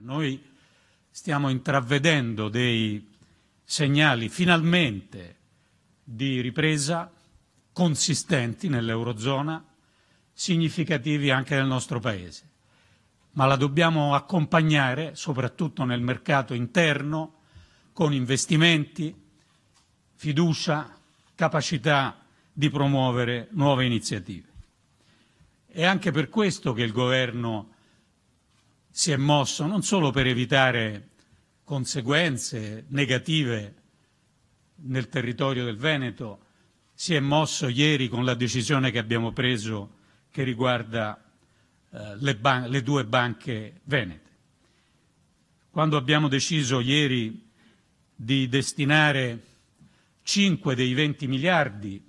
Noi stiamo intravedendo dei segnali finalmente di ripresa consistenti nell'Eurozona, significativi anche nel nostro Paese, ma la dobbiamo accompagnare soprattutto nel mercato interno con investimenti, fiducia, capacità di promuovere nuove iniziative. È anche per questo che il Governo si è mosso non solo per evitare conseguenze negative nel territorio del Veneto, si è mosso ieri con la decisione che abbiamo preso che riguarda eh, le, le due banche venete. Quando abbiamo deciso ieri di destinare 5 dei 20 miliardi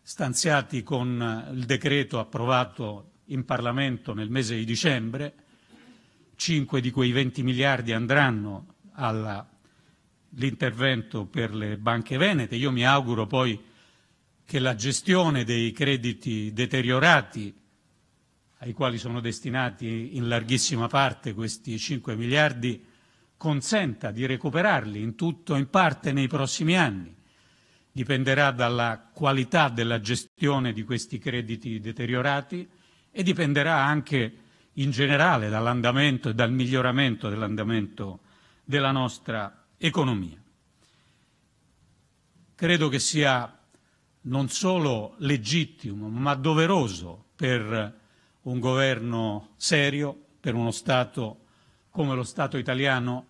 stanziati con il decreto approvato in Parlamento nel mese di dicembre, 5 di quei 20 miliardi andranno all'intervento per le banche venete. Io mi auguro poi che la gestione dei crediti deteriorati ai quali sono destinati in larghissima parte questi 5 miliardi, consenta di recuperarli in tutto o in parte nei prossimi anni. Dipenderà dalla qualità della gestione di questi crediti deteriorati e dipenderà anche in generale dall'andamento e dal miglioramento dell'andamento della nostra economia. Credo che sia non solo legittimo, ma doveroso per un governo serio, per uno Stato come lo Stato italiano,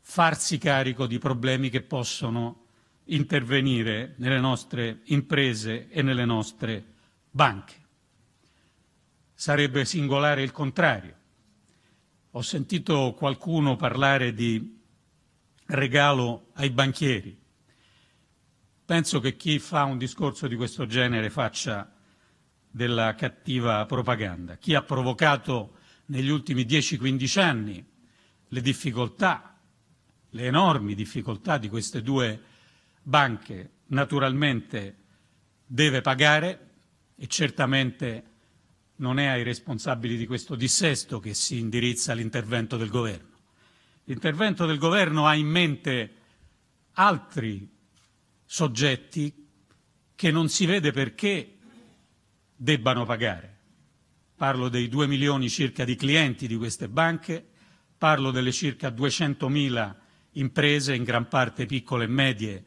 farsi carico di problemi che possono intervenire nelle nostre imprese e nelle nostre banche sarebbe singolare il contrario. Ho sentito qualcuno parlare di regalo ai banchieri. Penso che chi fa un discorso di questo genere faccia della cattiva propaganda. Chi ha provocato negli ultimi 10-15 anni le difficoltà, le enormi difficoltà di queste due banche, naturalmente deve pagare e certamente non è ai responsabili di questo dissesto che si indirizza l'intervento del governo. L'intervento del governo ha in mente altri soggetti che non si vede perché debbano pagare. Parlo dei 2 milioni circa di clienti di queste banche, parlo delle circa 200.000 imprese, in gran parte piccole e medie,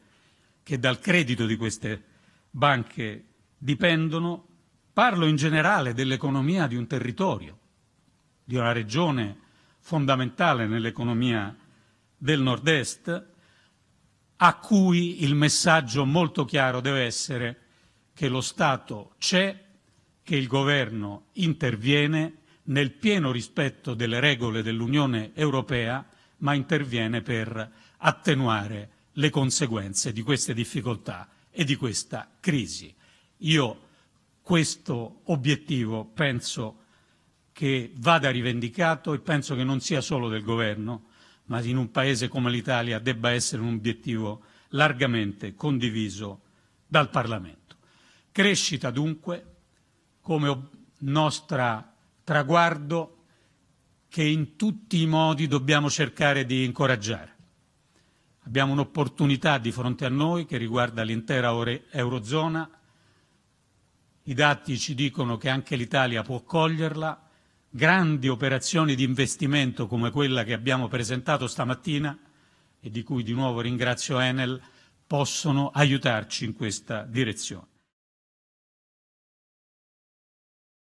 che dal credito di queste banche dipendono, Parlo in generale dell'economia di un territorio, di una regione fondamentale nell'economia del nord-est, a cui il messaggio molto chiaro deve essere che lo Stato c'è, che il governo interviene nel pieno rispetto delle regole dell'Unione Europea, ma interviene per attenuare le conseguenze di queste difficoltà e di questa crisi. Io questo obiettivo penso che vada rivendicato e penso che non sia solo del governo, ma in un paese come l'Italia debba essere un obiettivo largamente condiviso dal Parlamento. Crescita dunque come nostra traguardo che in tutti i modi dobbiamo cercare di incoraggiare. Abbiamo un'opportunità di fronte a noi che riguarda l'intera Eurozona i dati ci dicono che anche l'Italia può coglierla. Grandi operazioni di investimento come quella che abbiamo presentato stamattina e di cui di nuovo ringrazio Enel possono aiutarci in questa direzione.